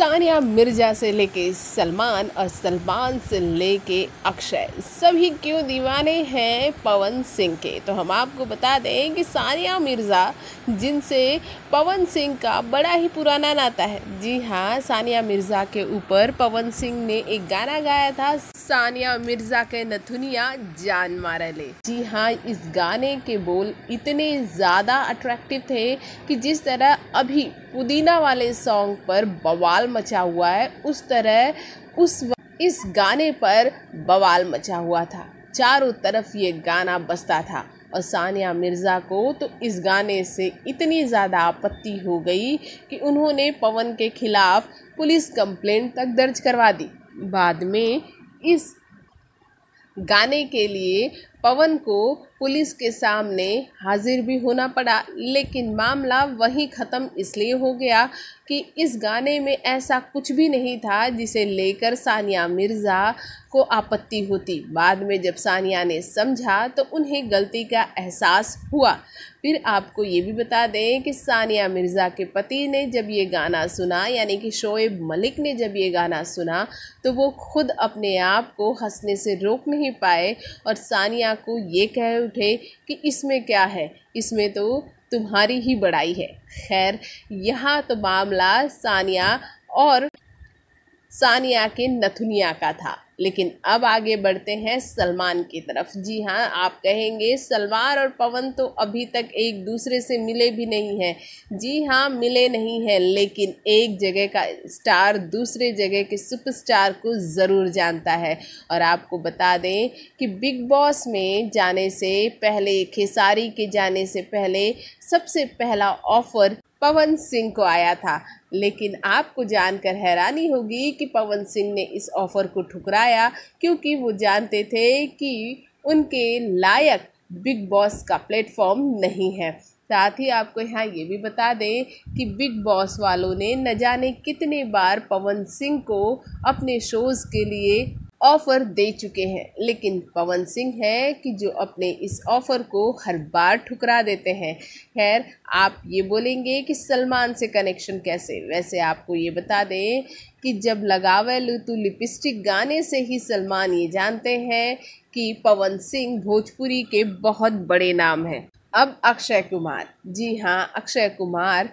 सानिया मिर्जा से लेके सलमान और सलमान से लेके अक्षय सभी क्यों दीवाने हैं पवन सिंह के तो हम आपको बता दें कि सानिया मिर्ज़ा जिनसे पवन सिंह का बड़ा ही पुराना नाता है जी हाँ सानिया मिर्ज़ा के ऊपर पवन सिंह ने एक गाना गाया था सानिया मिर्ज़ा के नथुनिया जान मारा ले जी हाँ इस गाने के बोल इतने ज़्यादा अट्रैक्टिव थे कि जिस तरह अभी पुदीना वाले सॉन्ग पर बवाल मचा हुआ है उस तरह उस इस गाने पर बवाल मचा हुआ था चारों तरफ ये गाना बसता था और सानिया मिर्ज़ा को तो इस गाने से इतनी ज़्यादा आपत्ति हो गई कि उन्होंने पवन के खिलाफ पुलिस कंप्लेंट तक दर्ज करवा दी बाद में इस गाने के लिए पवन को पुलिस के सामने हाजिर भी होना पड़ा लेकिन मामला वहीं ख़त्म इसलिए हो गया कि इस गाने में ऐसा कुछ भी नहीं था जिसे लेकर सानिया मिर्ज़ा को आपत्ति होती बाद में जब सानिया ने समझा तो उन्हें गलती का एहसास हुआ फिर आपको ये भी बता दें कि सानिया मिर्ज़ा के पति ने जब ये गाना सुना यानी कि शोएब मलिक ने जब ये गाना सुना तो वो खुद अपने आप को हंसने से रोक नहीं पाए और सानिया आप को ये कह उठे कि इसमें क्या है इसमें तो तुम्हारी ही बड़ाई है खैर यहाँ तो मामला सानिया और सानिया के नथुनिया का था लेकिन अब आगे बढ़ते हैं सलमान की तरफ जी हाँ आप कहेंगे सलमान और पवन तो अभी तक एक दूसरे से मिले भी नहीं हैं जी हाँ मिले नहीं हैं लेकिन एक जगह का स्टार दूसरे जगह के सुपरस्टार को ज़रूर जानता है और आपको बता दें कि बिग बॉस में जाने से पहले खेसारी के जाने से पहले सबसे पहला ऑफ़र पवन सिंह को आया था लेकिन आपको जानकर हैरानी होगी कि पवन सिंह ने इस ऑफ़र को ठुकराया क्योंकि वो जानते थे कि उनके लायक बिग बॉस का प्लेटफॉर्म नहीं है साथ ही आपको यहाँ ये भी बता दें कि बिग बॉस वालों ने न जाने कितने बार पवन सिंह को अपने शोज़ के लिए ऑफ़र दे चुके हैं लेकिन पवन सिंह हैं कि जो अपने इस ऑफ़र को हर बार ठुकरा देते हैं खैर आप ये बोलेंगे कि सलमान से कनेक्शन कैसे वैसे आपको ये बता दें कि जब लगावे लुतु लिपस्टिक गाने से ही सलमान ये जानते हैं कि पवन सिंह भोजपुरी के बहुत बड़े नाम हैं अब अक्षय कुमार जी हाँ अक्षय कुमार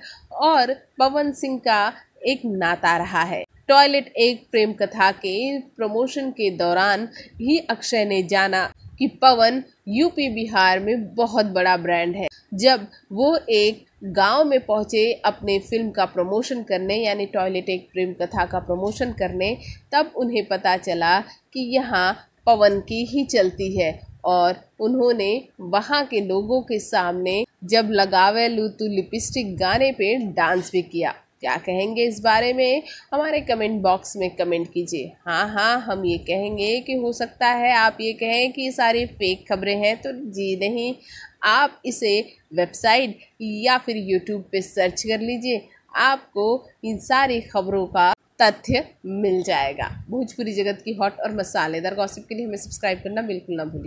और पवन सिंह का एक नाता रहा है टॉयलेट एक प्रेम कथा के प्रमोशन के दौरान ही अक्षय ने जाना कि पवन यूपी बिहार में बहुत बड़ा ब्रांड है जब वो एक गांव में पहुंचे अपने फिल्म का प्रमोशन करने यानी टॉयलेट एक प्रेम कथा का प्रमोशन करने तब उन्हें पता चला कि यहाँ पवन की ही चलती है और उन्होंने वहाँ के लोगों के सामने जब लगावे लू तू लिपस्टिक गाने पे डांस भी किया क्या कहेंगे इस बारे में हमारे कमेंट बॉक्स में कमेंट कीजिए हाँ हाँ हम ये कहेंगे कि हो सकता है आप ये कहें कि सारी फेक खबरें हैं तो जी नहीं आप इसे वेबसाइट या फिर यूट्यूब पे सर्च कर लीजिए आपको इन सारी खबरों का तथ्य मिल जाएगा भोजपुरी जगत की हॉट और मसालेदार गॉसिप के लिए हमें सब्सक्राइब करना बिल्कुल ना भूलिए